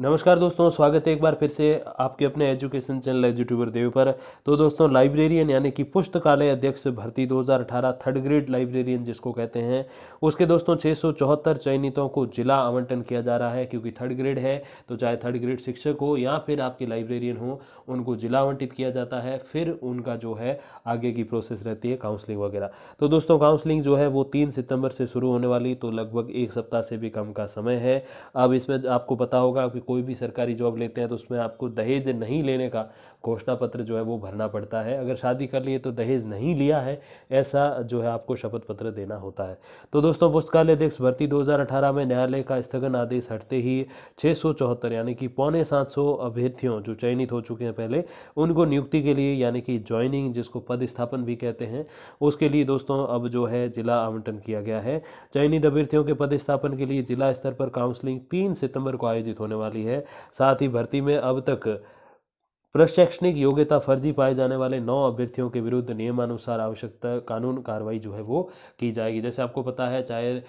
नमस्कार दोस्तों स्वागत है एक बार फिर से आपके अपने एजुकेशन चैनल एजुट्यूबर देव पर तो दोस्तों लाइब्रेरियन यानी कि पुस्तकालय अध्यक्ष भर्ती 2018 थर्ड ग्रेड लाइब्रेरियन जिसको कहते हैं उसके दोस्तों छः चयनितों को जिला आवंटन किया जा रहा है क्योंकि थर्ड ग्रेड है तो चाहे थर्ड ग्रेड शिक्षक हो या फिर आपके लाइब्रेरियन हो उनको जिला आवंटित किया जाता है फिर उनका जो है आगे की प्रोसेस रहती है काउंसलिंग वगैरह तो दोस्तों काउंसलिंग जो है वो तीन सितंबर से शुरू होने वाली तो लगभग एक सप्ताह से भी कम का समय है अब इसमें आपको पता होगा कोई भी सरकारी जॉब लेते हैं तो उसमें आपको दहेज नहीं लेने का घोषणा पत्र जो है वो भरना पड़ता है अगर शादी कर लिए तो दहेज नहीं लिया है ऐसा जो है आपको शपथ पत्र देना होता है तो दोस्तों पुस्तकालय अध्यक्ष भर्ती 2018 में न्यायालय का स्थगन आदेश हटते ही छः यानी कि पौने सात अभ्यर्थियों जो चयनित हो चुके हैं पहले उनको नियुक्ति के लिए यानी कि ज्वाइनिंग जिसको पदस्थापन भी कहते हैं उसके लिए दोस्तों अब जो है जिला आवंटन किया गया है चयनित अभ्यर्थियों के पदस्थापन के लिए जिला स्तर पर काउंसलिंग तीन सितंबर को आयोजित होने वाला वाली है साथ ही भर्ती में अब तक प्रशैक्षणिक योग्यता फर्जी पाए जाने वाले नौ अभ्यर्थियों के विरुद्ध नियमानुसार आवश्यकता कानून कार्रवाई जो है वो की जाएगी जैसे आपको पता है चाहे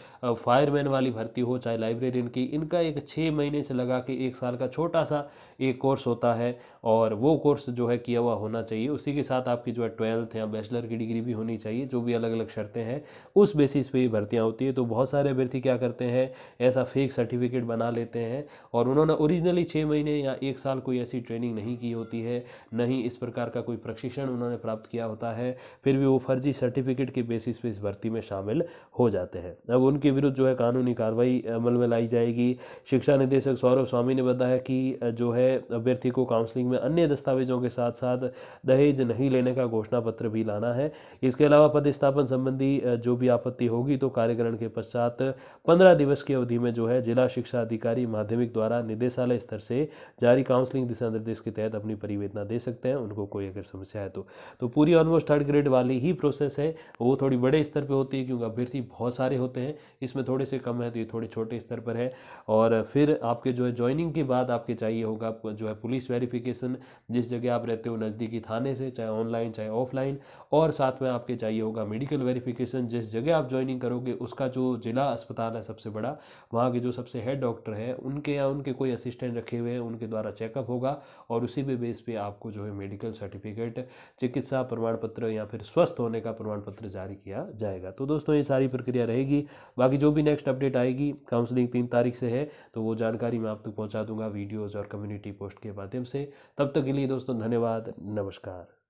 फायरमैन वाली भर्ती हो चाहे लाइब्रेरियन की इनका एक छः महीने से लगा के एक साल का छोटा सा एक कोर्स होता है और वो कोर्स जो है किया हुआ होना चाहिए उसी के साथ आपकी जो है ट्वेल्थ या बैचलर की डिग्री भी होनी चाहिए जो भी अलग अलग शर्तें हैं उस बेसिस पे ही भर्तियाँ होती है तो बहुत सारे अभ्यर्थी क्या करते हैं ऐसा फेक सर्टिफिकेट बना लेते हैं और उन्होंने ओरिजिनली छः महीने या एक साल कोई ऐसी ट्रेनिंग नहीं की होती होती है न ही इस प्रकार का कोई प्रशिक्षण उन्होंने प्राप्त किया होता है फिर भी वो फर्जी सर्टिफिकेट के बेसिस पे इस भर्ती में शामिल हो जाते हैं अब उनके विरुद्ध जो है कानूनी कार्रवाई अमल में लाई जाएगी शिक्षा निदेशक सौरभ स्वामी ने बताया कि जो है अभ्यर्थी को काउंसलिंग में अन्य दस्तावेजों के साथ साथ दहेज नहीं लेने का घोषणा पत्र भी लाना है इसके अलावा पदस्थापन संबंधी जो भी आपत्ति होगी तो कार्यकरण के पश्चात पंद्रह दिवस की अवधि में जो है जिला शिक्षा अधिकारी माध्यमिक द्वारा निदेशालय स्तर से जारी काउंसलिंग दिशा निर्देश के तहत अपनी परिवेदना दे सकते हैं उनको कोई अगर समस्या है तो तो पूरी ऑलमोस्ट थर्ड ग्रेड वाली ही प्रोसेस है वो थोड़ी बड़े स्तर पर होती है क्योंकि अभ्यर्थी बहुत सारे होते हैं इसमें थोड़े से कम है तो ये थोड़े छोटे स्तर पर है और फिर आपके जो है ज्वाइनिंग के बाद आपके चाहिए होगा जो है पुलिस वेरिफिकेशन जिस जगह आप रहते हो नज़दीकी थाने से चाहे ऑनलाइन चाहे ऑफलाइन और साथ में आपके चाहिए होगा मेडिकल वेरिफिकेशन जिस जगह आप ज्वाइनिंग करोगे उसका जो जिला अस्पताल है सबसे बड़ा वहाँ के जो सबसे हेड डॉक्टर हैं उनके या उनके कोई असिस्टेंट रखे हुए हैं उनके द्वारा चेकअप होगा और उसी पर बेस इस पर आपको जो है मेडिकल सर्टिफिकेट चिकित्सा प्रमाण पत्र या फिर स्वस्थ होने का प्रमाण पत्र जारी किया जाएगा तो दोस्तों ये सारी प्रक्रिया रहेगी बाकी जो भी नेक्स्ट अपडेट आएगी काउंसलिंग तीन तारीख से है तो वो जानकारी मैं आप तक तो पहुँचा दूंगा वीडियोज़ और कम्युनिटी पोस्ट के माध्यम से तब तक के लिए दोस्तों धन्यवाद नमस्कार